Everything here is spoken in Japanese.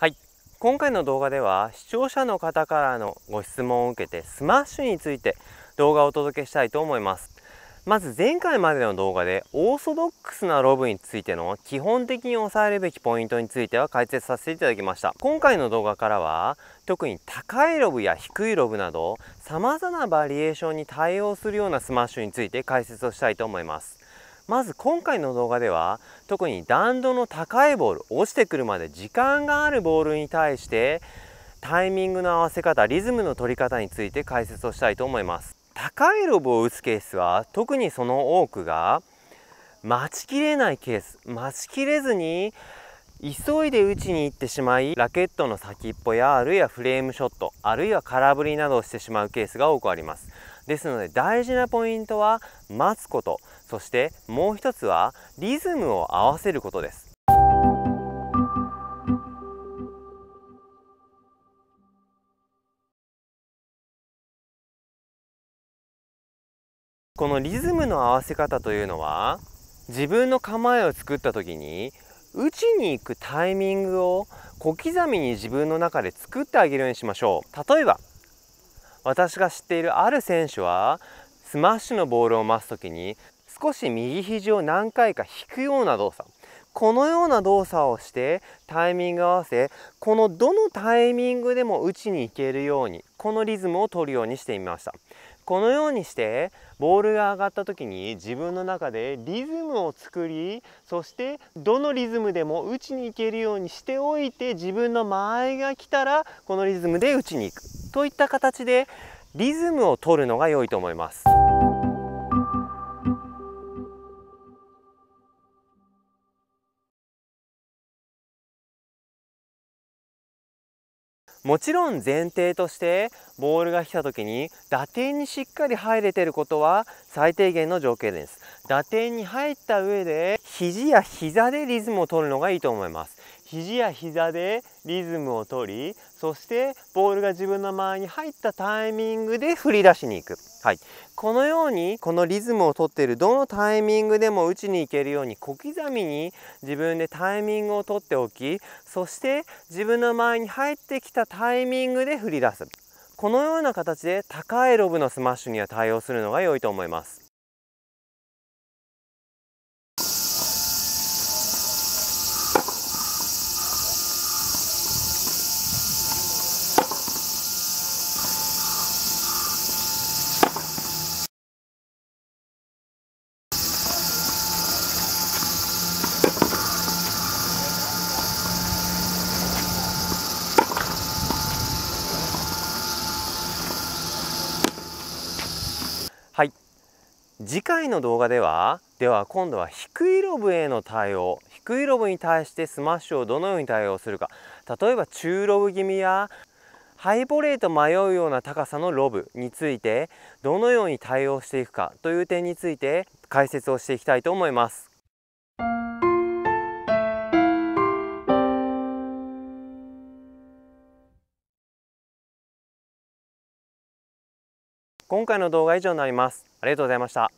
はい今回の動画では視聴者の方からのご質問を受けてスマッシュについて動画をお届けしたいと思いますまず前回までの動画でオーソドックスなロブについての基本的に押さえるべきポイントについては解説させていただきました今回の動画からは特に高いロブや低いロブなど様々なバリエーションに対応するようなスマッシュについて解説をしたいと思いますまず今回の動画では特に弾道の高いボール落ちてくるまで時間があるボールに対してタイミングの合わせ方リズムの取り方について解説をしたいと思います高いロブを打つケースは特にその多くが待ちきれないケース待ちきれずに急いで打ちに行ってしまいラケットの先っぽやあるいはフレームショットあるいは空振りなどをしてしまうケースが多くありますですので大事なポイントは待つことそしてもう一つはリズムを合わせることですこのリズムの合わせ方というのは自分の構えを作った時に打ちに行くタイミングを小刻みに自分の中で作ってあげるようにしましょう例えば私が知っているある選手はスマッシュのボールを待つ時に少し右肘を何回か引くような動作このような動作をしてタイミング合わせこのどのタイミングでも打ちにいけるようにこのリズムを取るようにしてみましたこのようにしてボールが上がった時に自分の中でリズムを作りそしてどのリズムでも打ちにいけるようにしておいて自分の間合いが来たらこのリズムで打ちに行くといった形でリズムを取るのが良いと思います。もちろん前提としてボールが来た時に打点にしっかり入れてることは最低限の条件です打点に入った上で肘や膝でリズムを取るのがいいと思います肘や膝でリズムを取りそしてボールが自分の前に入ったタイミングで振り出しに行く、はい、このようにこのリズムをとっているどのタイミングでも打ちに行けるように小刻みに自分でタイミングをとっておきそして自分の前に入ってきたタイミングで振り出すこのような形で高いロブのスマッシュには対応するのが良いと思います。次回の動画ではでは今度は低いロブへの対応低いロブに対してスマッシュをどのように対応するか例えば中ロブ気味やハイボレーと迷うような高さのロブについてどのように対応していくかという点について解説をしていきたいと思います。今回の動画は以上になりますありがとうございました